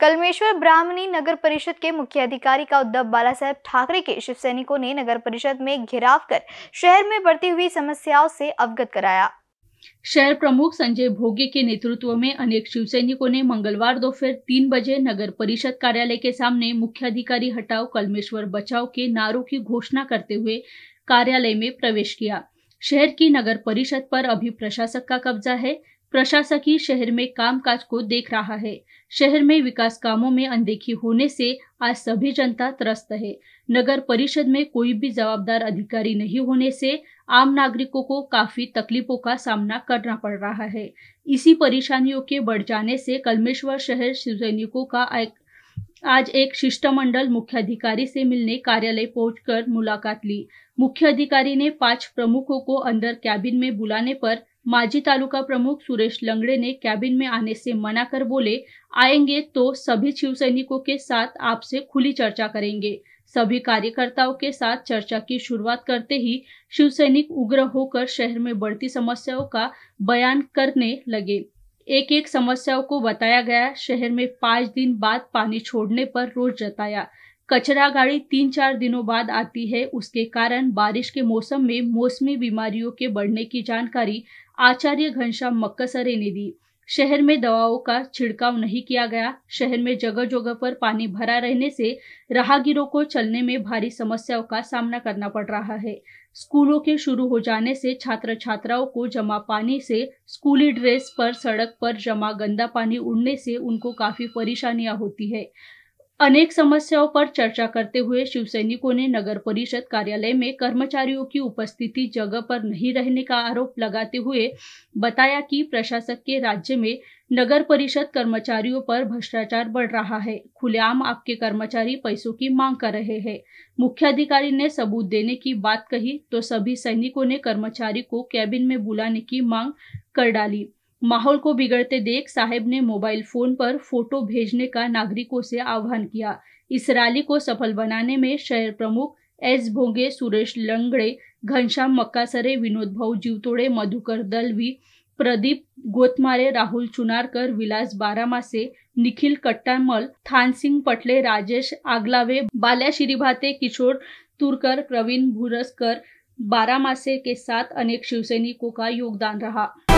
कलमेश्वर ब्राह्मणी नगर परिषद के मुख्य अधिकारी का उद्धव बाला साहेब ठाकरे के शिव सैनिकों ने नगर परिषद में घिराव कर शहर में बढ़ती हुई समस्याओं से अवगत कराया शहर प्रमुख संजय भोगे के नेतृत्व में अनेक शिवसैनिकों ने मंगलवार दोपहर तीन बजे नगर परिषद कार्यालय के सामने मुख्याधिकारी हटाओ कलमेश्वर बचाओ के नारों की घोषणा करते हुए कार्यालय में प्रवेश किया शहर की नगर परिषद पर अभी प्रशासक का कब्जा है प्रशासकीय शहर में कामकाज को देख रहा है शहर में विकास कामों में अनदेखी होने से आज सभी जनता त्रस्त है नगर परिषद में कोई भी जवाबदार अधिकारी नहीं होने से आम नागरिकों को काफी तकलीफों का सामना करना पड़ रहा है इसी परेशानियों के बढ़ जाने से कलमेश्वर शहर शिवसैनिकों का एक आज एक शिष्टमंडल मुख्याधिकारी से मिलने कार्यालय पहुंचकर मुलाकात ली मुख्य अधिकारी ने पांच प्रमुखों को अंदर कैबिन में बुलाने पर माजी तालुका प्रमुख सुरेश लंगड़े ने कैबिन में आने से मना कर बोले आएंगे तो सभी शिव सैनिकों के साथ आपसे खुली चर्चा करेंगे सभी कार्यकर्ताओं के साथ चर्चा की शुरुआत करते ही शिव सैनिक उग्र होकर शहर में बढ़ती समस्याओं का बयान करने लगे एक एक समस्याओं को बताया गया शहर में पांच दिन बाद पानी छोड़ने पर रोष जताया कचरा गाड़ी तीन चार दिनों बाद आती है उसके कारण बारिश के मौसम में मौसमी बीमारियों के बढ़ने की जानकारी आचार्य घनश्याम मक्कसरे ने दी शहर में दवाओं का छिड़काव नहीं किया गया शहर में जगह जगह पर पानी भरा रहने से राहगीरों को चलने में भारी समस्याओं का सामना करना पड़ रहा है स्कूलों के शुरू हो जाने से छात्र छात्राओं को जमा पानी से स्कूली ड्रेस पर सड़क पर जमा गंदा पानी उड़ने से उनको काफी परेशानियां होती है अनेक समस्याओं पर चर्चा करते हुए शिव सैनिकों ने नगर परिषद कार्यालय में कर्मचारियों की उपस्थिति जगह पर नहीं रहने का आरोप लगाते हुए बताया कि प्रशासक के राज्य में नगर परिषद कर्मचारियों पर भ्रष्टाचार बढ़ रहा है खुलेआम आपके कर्मचारी पैसों की मांग कर रहे हैं मुख्याधिकारी ने सबूत देने की बात कही तो सभी सैनिकों ने कर्मचारी को कैबिन में बुलाने की मांग कर डाली माहौल को बिगड़ते देख साहेब ने मोबाइल फोन पर फोटो भेजने का नागरिकों से आह्वान किया इस रैली को सफल बनाने में शहर प्रमुख एस भोंगे सुरेश लंगड़े घनश्याम मक्कासरे विनोद भाऊ जीवतोड़े मधुकर दलवी प्रदीप गोतमारे राहुल चुनारकर विलास बारामासे निखिल कट्टामल सिंह पटले राजेश आगलावे बाल्या श्रीभाते किशोर तुरकर प्रवीण भूरसकर बारामासे के साथ अनेक शिवसैनिकों का योगदान रहा